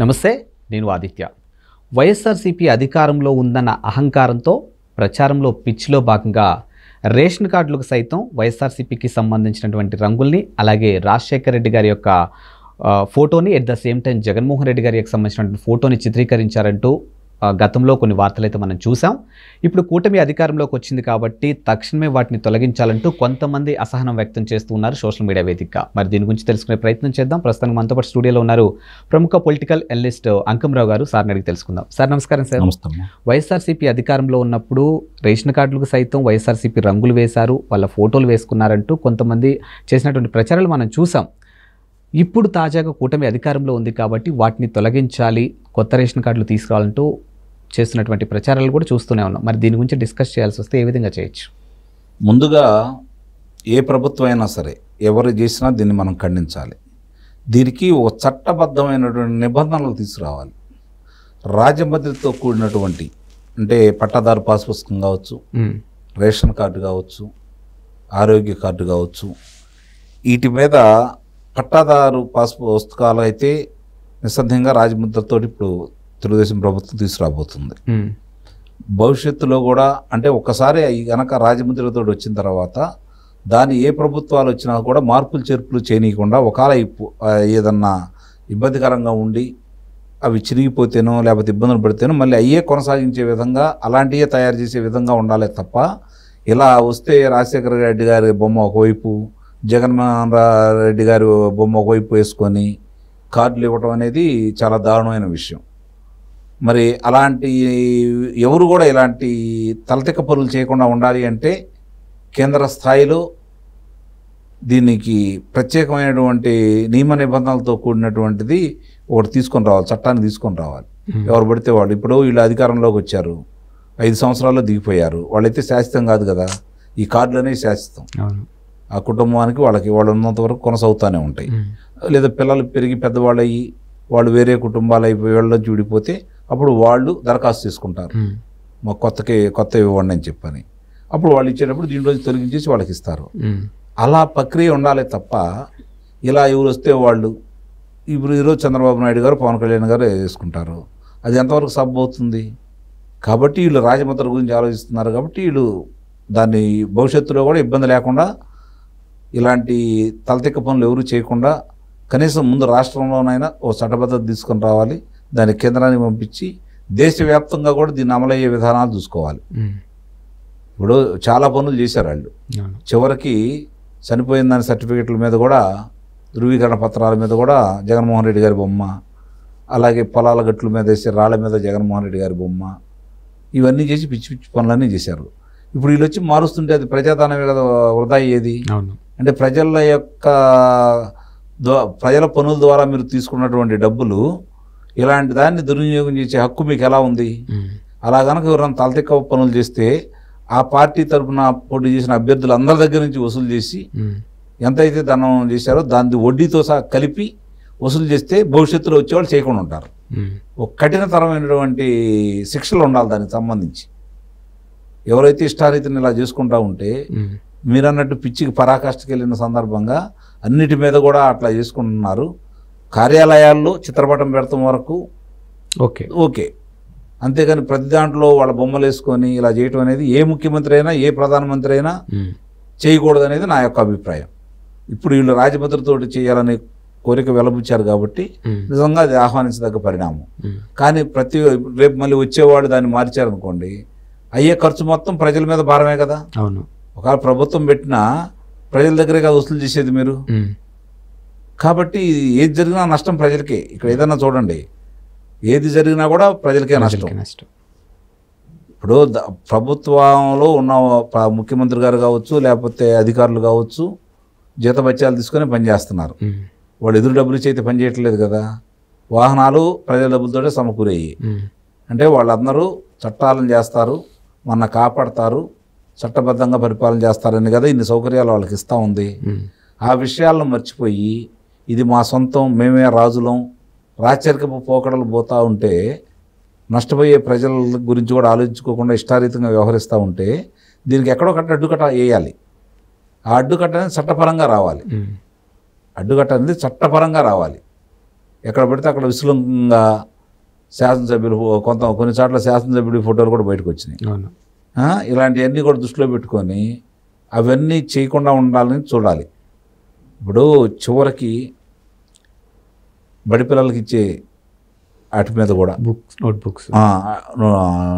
నమస్తే నేను ఆదిత్య వైఎస్ఆర్సీపీ అధికారంలో ఉందన్న అహంకారంతో ప్రచారంలో పిచ్చిలో భాగంగా రేషన్ కార్డులకు సైతం వైఎస్ఆర్సీపీకి సంబంధించినటువంటి రంగుల్ని అలాగే రాజశేఖర రెడ్డి గారి యొక్క ఫోటోని at the same time Jaganmohan Reddy గారికి సంబంధించినటువంటి ఫోటోని చిత్రీకరించారంటూ గతంలో కొన్ని వార్తలు అయితే మనం చూసాం ఇప్పుడు కూటమి అధికారంలోకి వచ్చింది కాబట్టి తక్షణమే వాటిని తొలగించాలంటూ కొంతమంది అసహనం వ్యక్తం చేస్తూ ఉన్నారు సోషల్ మీడియా వేదికగా మరి దీని గురించి తెలుసుకునే ప్రయత్నం చేద్దాం ప్రస్తుతం మనతో పాటు స్టూడియోలో ఉన్నారు ప్రముఖ పొలిటికల్ అనలిస్ట్ అంకంరావు గారు సార్ని అడిగి తెలుసుకుందాం సార్ నమస్కారం సార్ నమస్తే వైఎస్ఆర్సీపీ అధికారంలో ఉన్నప్పుడు రేషన్ కార్డులకు సైతం వైఎస్ఆర్సీపీ రంగులు వేశారు వాళ్ళ ఫోటోలు వేసుకున్నారంటూ కొంతమంది చేసినటువంటి ప్రచారాలు మనం చూసాం ఇప్పుడు తాజాగా కూటమి అధికారంలో ఉంది కాబట్టి వాటిని తొలగించాలి కొత్త రేషన్ కార్డులు తీసుకురావాలంటూ చేస్తున్నటువంటి ప్రచారాలు కూడా చూస్తూనే ఉన్నాం మరి దీని గురించి డిస్కస్ చేయాల్సి వస్తే ఏ విధంగా చేయొచ్చు ముందుగా ఏ ప్రభుత్వం అయినా సరే ఎవరు చేసినా దీన్ని మనం ఖండించాలి దీనికి ఒక చట్టబద్ధమైనటువంటి నిబంధనలు తీసుకురావాలి రాజభద్రతతో కూడినటువంటి అంటే పట్టాదారు పాస్ పుస్తకం కావచ్చు రేషన్ కార్డు కావచ్చు ఆరోగ్య కార్డు కావచ్చు వీటి మీద పట్టాదారు పాస్ పుస్తకాలు అయితే నిస్సందంగా రాజముద్రతో ఇప్పుడు తెలుగుదేశం ప్రభుత్వం తీసుకురాబోతుంది భవిష్యత్తులో కూడా అంటే ఒక్కసారి గనక రాజమండ్రితో వచ్చిన తర్వాత దాని ఏ ప్రభుత్వాలు వచ్చినా కూడా మార్పులు చేర్పులు చేయనీయకుండా ఒకవేళ ఏదన్నా ఇబ్బందికరంగా ఉండి అవి చిరిగిపోతేనో లేకపోతే ఇబ్బందులు పడితేనో మళ్ళీ అయ్యే కొనసాగించే విధంగా అలాంటివే తయారు చేసే విధంగా ఉండాలి తప్ప ఇలా వస్తే రాజశేఖర రెడ్డి గారి బొమ్మ ఒకవైపు జగన్మోహన్ రెడ్డి గారి బొమ్మ ఒకవైపు వేసుకొని కార్డులు ఇవ్వటం అనేది చాలా దారుణమైన విషయం మరి అలాంటి ఎవరు కూడా ఇలాంటి తలతిక్క పనులు చేయకుండా ఉండాలి అంటే కేంద్ర స్థాయిలో దీనికి ప్రత్యేకమైనటువంటి నియమ నిబంధనలతో కూడినటువంటిది ఒకటి తీసుకొని రావాలి చట్టాన్ని తీసుకొని రావాలి ఎవరు పడితే వాళ్ళు ఇప్పుడు వీళ్ళు అధికారంలోకి వచ్చారు ఐదు సంవత్సరాల్లో దిగిపోయారు వాళ్ళైతే శాశ్వతం కాదు కదా ఈ కార్డులు అనేవి శాశ్వతం ఆ కుటుంబానికి వాళ్ళకి వాళ్ళు ఉన్నంత వరకు కొనసాగుతూనే ఉంటాయి లేదా పిల్లలు పెరిగి పెద్దవాళ్ళు వాళ్ళు వేరే కుటుంబాలు అయిపోయి వెళ్ళడం చూడిపోతే అప్పుడు వాళ్ళు దరఖాస్తు తీసుకుంటారు మా కొత్తకి కొత్త ఇవ్వండి అని చెప్పని అప్పుడు వాళ్ళు ఇచ్చేటప్పుడు రోజు తొలగించేసి వాళ్ళకి ఇస్తారు అలా ప్రక్రియ ఉండాలి తప్ప ఇలా ఎవరు వస్తే వాళ్ళు ఇప్పుడు ఈరోజు చంద్రబాబు నాయుడు గారు పవన్ కళ్యాణ్ గారు వేసుకుంటారు అది ఎంతవరకు సబ్ అవుతుంది కాబట్టి వీళ్ళు రాజమంత్రి గురించి ఆలోచిస్తున్నారు కాబట్టి వీళ్ళు దాన్ని భవిష్యత్తులో కూడా ఇబ్బంది లేకుండా ఇలాంటి తలతిక్క పనులు ఎవరు చేయకుండా కనీసం ముందు రాష్ట్రంలోనైనా ఓ చట్టబద్ధత తీసుకొని రావాలి దాన్ని కేంద్రానికి పంపించి దేశవ్యాప్తంగా కూడా దీన్ని అమలయ్యే విధానాలు చూసుకోవాలి ఇప్పుడు చాలా పనులు చేశారు వాళ్ళు చివరికి చనిపోయిన దాని సర్టిఫికెట్ల మీద కూడా ధృవీకరణ పత్రాల మీద కూడా జగన్మోహన్ రెడ్డి గారి బొమ్మ అలాగే పొలాల గట్ల మీద వేసే రాళ్ల మీద జగన్మోహన్ రెడ్డి గారి బొమ్మ ఇవన్నీ చేసి పిచ్చి పిచ్చి పనులన్నీ చేశారు ఇప్పుడు వీళ్ళు వచ్చి మారుస్తుంటే అది ప్రజాదానం కదా వృధా అయ్యేది అంటే ప్రజల యొక్క ప్రజల పనుల ద్వారా మీరు తీసుకున్నటువంటి డబ్బులు ఇలాంటి దాన్ని దుర్వినియోగం చేసే హక్కు మీకు ఎలా ఉంది అలా కనుక ఎవరైనా తలతెక్క పనులు చేస్తే ఆ పార్టీ తరఫున పోటీ చేసిన అభ్యర్థులు అందరి దగ్గర నుంచి వసూలు చేసి ఎంతైతే ధనం చేశారో దాన్ని వడ్డీతో సహా కలిపి వసూలు చేస్తే భవిష్యత్తులో వచ్చేవాళ్ళు చేయకుండా ఉంటారు ఒక కఠినతరమైనటువంటి శిక్షలు ఉండాలి దానికి సంబంధించి ఎవరైతే ఇష్టారీతిని ఇలా చేసుకుంటా ఉంటే మీరు అన్నట్టు పిచ్చికి పరాకాష్ఠకి వెళ్ళిన సందర్భంగా అన్నిటి మీద కూడా అట్లా చేసుకుంటున్నారు కార్యాలయాల్లో చిత్రపటం పెడతాం వరకు ఓకే ఓకే అంతేగాని ప్రతి దాంట్లో వాళ్ళ బొమ్మలు వేసుకొని ఇలా చేయటం అనేది ఏ ముఖ్యమంత్రి అయినా ఏ ప్రధానమంత్రి అయినా చేయకూడదు అనేది నా యొక్క అభిప్రాయం ఇప్పుడు వీళ్ళు రాజభద్రతో చేయాలనే కోరిక వెలబుచ్చారు కాబట్టి నిజంగా అది ఆహ్వానించదగ్గ పరిణామం కానీ ప్రతి రేపు మళ్ళీ వచ్చేవాళ్ళు దాన్ని మార్చారనుకోండి అయ్యే ఖర్చు మొత్తం ప్రజల మీద భారమే కదా అవును ఒకవేళ ప్రభుత్వం పెట్టినా ప్రజల దగ్గరే కదా వసూలు చేసేది మీరు కాబట్టి ఏది జరిగినా నష్టం ప్రజలకే ఇక్కడ ఏదన్నా చూడండి ఏది జరిగినా కూడా ప్రజలకే నష్టం నష్టం ఇప్పుడు ప్రభుత్వంలో ఉన్న ముఖ్యమంత్రి గారు కావచ్చు లేకపోతే అధికారులు కావచ్చు జీతభత్యాలు తీసుకొని పనిచేస్తున్నారు వాళ్ళు ఎదురు డబ్బులు ఇచ్చి అయితే పనిచేయట్లేదు కదా వాహనాలు ప్రజల డబ్బులతో సమకూరయ్యి అంటే వాళ్ళందరూ చట్టాలను చేస్తారు మన కాపాడతారు చట్టబద్ధంగా పరిపాలన చేస్తారని కదా ఇన్ని సౌకర్యాలు వాళ్ళకి ఇస్తూ ఉంది ఆ విషయాలను మర్చిపోయి ఇది మా సొంతం మేమే రాజులం రాచరికపు పోకడలు పోతూ ఉంటే నష్టపోయే ప్రజల గురించి కూడా ఆలోచించుకోకుండా ఇష్టారీతంగా వ్యవహరిస్తూ ఉంటే దీనికి ఎక్కడో కట్ట అడ్డుకట్ట వేయాలి ఆ అడ్డుకట్ట అనేది చట్టపరంగా రావాలి అడ్డుకట్ట అనేది చట్టపరంగా రావాలి ఎక్కడ పెడితే అక్కడ విశృంఖంగా శాసనసభ్యులు కొంత కొన్ని చోట్ల శాసనసభ్యుడి ఫోటోలు కూడా బయటకు వచ్చినాయి ఇలాంటివన్నీ కూడా దృష్టిలో పెట్టుకొని అవన్నీ చేయకుండా ఉండాలని చూడాలి ఇప్పుడు చివరికి బడి పిల్లలకి ఇచ్చే వాటి మీద కూడా బుక్స్ నోట్బుక్స్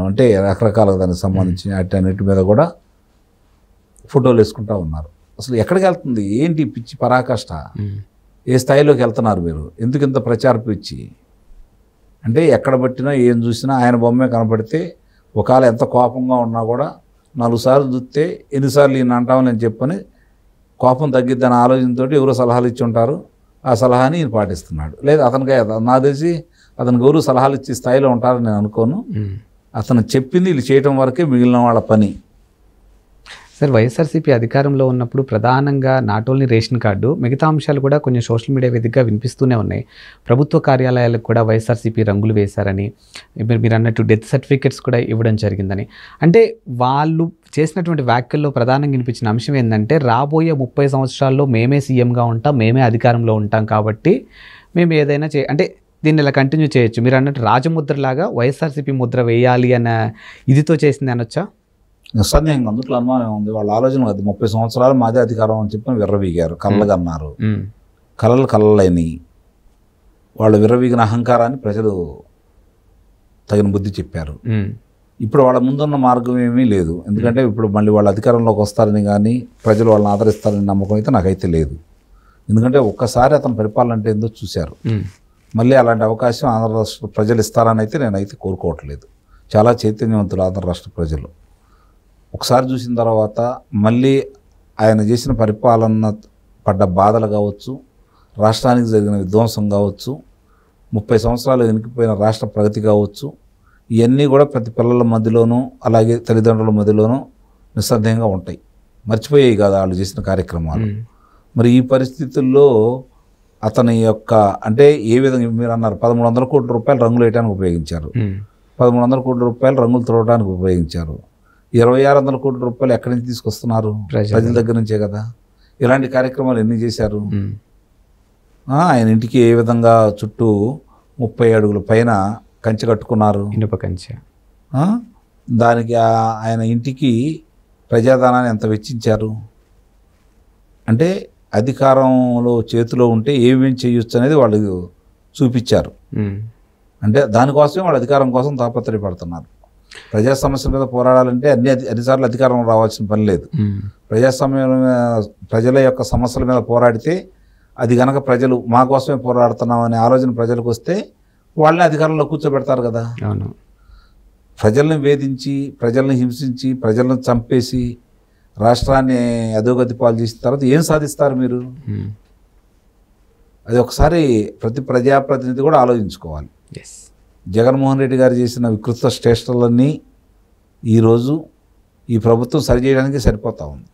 అంటే రకరకాల దానికి సంబంధించిన వాటి అన్నిటి మీద కూడా ఫోటోలు వేసుకుంటా ఉన్నారు అసలు ఎక్కడికి వెళ్తుంది ఏంటి పిచ్చి పరాకాష్ట ఏ స్థాయిలోకి వెళ్తున్నారు మీరు ఎందుకు ఇంత ప్రచార పిచ్చి అంటే ఎక్కడ పట్టినా ఏం చూసినా ఆయన బొమ్మే కనపడితే ఒకవేళ ఎంత కోపంగా ఉన్నా కూడా నాలుగు సార్లు చూస్తే ఎన్నిసార్లు ఈయన అంటామని చెప్పని కోపం తగ్గిద్దని ఆలోచనతో ఎవరో సలహాలు ఇచ్చి ఉంటారు ఆ సలహాని ఈయన పాటిస్తున్నాడు లేదా అతనికి నా తెలిసి అతని గురువు సలహాలు ఇచ్చే స్థాయిలో ఉంటారని నేను అనుకోను అతను చెప్పింది వీళ్ళు చేయటం వరకే మిగిలిన వాళ్ళ పని సార్ వైఎస్ఆర్సీపీ అధికారంలో ఉన్నప్పుడు ప్రధానంగా నాట్ ఓన్లీ రేషన్ కార్డు మిగతా అంశాలు కూడా కొంచెం సోషల్ మీడియా వేదికగా వినిపిస్తూనే ఉన్నాయి ప్రభుత్వ కార్యాలయాలకు కూడా వైఎస్ఆర్సీపీ రంగులు వేశారని మీరు అన్నట్టు డెత్ సర్టిఫికెట్స్ కూడా ఇవ్వడం జరిగిందని అంటే వాళ్ళు చేసినటువంటి వ్యాఖ్యల్లో ప్రధానంగా వినిపించిన అంశం ఏంటంటే రాబోయే ముప్పై సంవత్సరాల్లో మేమే సీఎంగా ఉంటాం మేమే అధికారంలో ఉంటాం కాబట్టి మేము ఏదైనా చే అంటే దీన్ని ఇలా కంటిన్యూ చేయొచ్చు మీరు అన్నట్టు రాజముద్రలాగా వైఎస్ఆర్సీపీ ముద్ర వేయాలి అన్న ఇదితో చేసింది అనొచ్చా నిస్సందేహంగా అందుట్లో అనుమానం ఉంది వాళ్ళ ఆలోచన అది ముప్పై సంవత్సరాలు మాదే అధికారం అని చెప్పి విర్రవీగారు కళ్ళగా అన్నారు కలలు కలలేని వాళ్ళు విర్రవీగిన అహంకారాన్ని ప్రజలు తగిన బుద్ధి చెప్పారు ఇప్పుడు వాళ్ళ ముందున్న మార్గం ఏమీ లేదు ఎందుకంటే ఇప్పుడు మళ్ళీ వాళ్ళు అధికారంలోకి వస్తారని కానీ ప్రజలు వాళ్ళని ఆదరిస్తారని నమ్మకం అయితే నాకైతే లేదు ఎందుకంటే ఒక్కసారి అతను పరిపాలన అంటే ఏందో చూశారు మళ్ళీ అలాంటి అవకాశం ఆంధ్ర రాష్ట్ర ప్రజలు ఇస్తారని అయితే నేనైతే కోరుకోవట్లేదు చాలా చైతన్యవంతులు ఆంధ్ర రాష్ట్ర ప్రజలు ఒకసారి చూసిన తర్వాత మళ్ళీ ఆయన చేసిన పరిపాలన పడ్డ బాధలు కావచ్చు రాష్ట్రానికి జరిగిన విధ్వంసం కావచ్చు ముప్పై సంవత్సరాలు వెనికిపోయిన రాష్ట్ర ప్రగతి కావచ్చు ఇవన్నీ కూడా ప్రతి పిల్లల మధ్యలోనూ అలాగే తల్లిదండ్రుల మధ్యలోనూ నిస్సందేహంగా ఉంటాయి మర్చిపోయాయి కదా వాళ్ళు చేసిన కార్యక్రమాలు మరి ఈ పరిస్థితుల్లో అతని యొక్క అంటే ఏ విధంగా మీరు అన్నారు పదమూడు వందల కోట్ల రూపాయలు రంగులు వేయడానికి ఉపయోగించారు పదమూడు వందల కోట్ల రూపాయలు రంగులు తోడటానికి ఉపయోగించారు ఇరవై ఆరు వందల కోట్ల రూపాయలు ఎక్కడి నుంచి తీసుకొస్తున్నారు ప్రజల దగ్గర నుంచే కదా ఇలాంటి కార్యక్రమాలు ఎన్ని చేశారు ఆయన ఇంటికి ఏ విధంగా చుట్టూ ముప్పై అడుగుల పైన కంచె కట్టుకున్నారు ఇనుప కంచె దానికి ఆయన ఇంటికి ప్రజాధనాన్ని ఎంత వెచ్చించారు అంటే అధికారంలో చేతిలో ఉంటే ఏమేమి చేయొచ్చు అనేది వాళ్ళు చూపించారు అంటే దానికోసమే వాళ్ళు అధికారం కోసం తాపత్రయపడుతున్నారు ప్రజా సమస్యల మీద పోరాడాలంటే అన్ని అన్నిసార్లు అధికారం రావాల్సిన పని లేదు ప్రజాస్వామ్యం ప్రజల యొక్క సమస్యల మీద పోరాడితే అది గనక ప్రజలు మా కోసమే పోరాడుతున్నాం అనే ఆలోచన ప్రజలకు వస్తే వాళ్ళని అధికారంలో కూర్చోబెడతారు కదా అవును ప్రజల్ని వేధించి ప్రజల్ని హింసించి ప్రజలను చంపేసి రాష్ట్రాన్ని అధోగతి పాలు చేసిన తర్వాత ఏం సాధిస్తారు మీరు అది ఒకసారి ప్రతి ప్రజాప్రతినిధి కూడా ఆలోచించుకోవాలి ఎస్ జగన్మోహన్ రెడ్డి గారు చేసిన వికృత స్టేషన్లన్నీ ఈరోజు ఈ ప్రభుత్వం సరిచేయడానికి సరిపోతూ ఉంది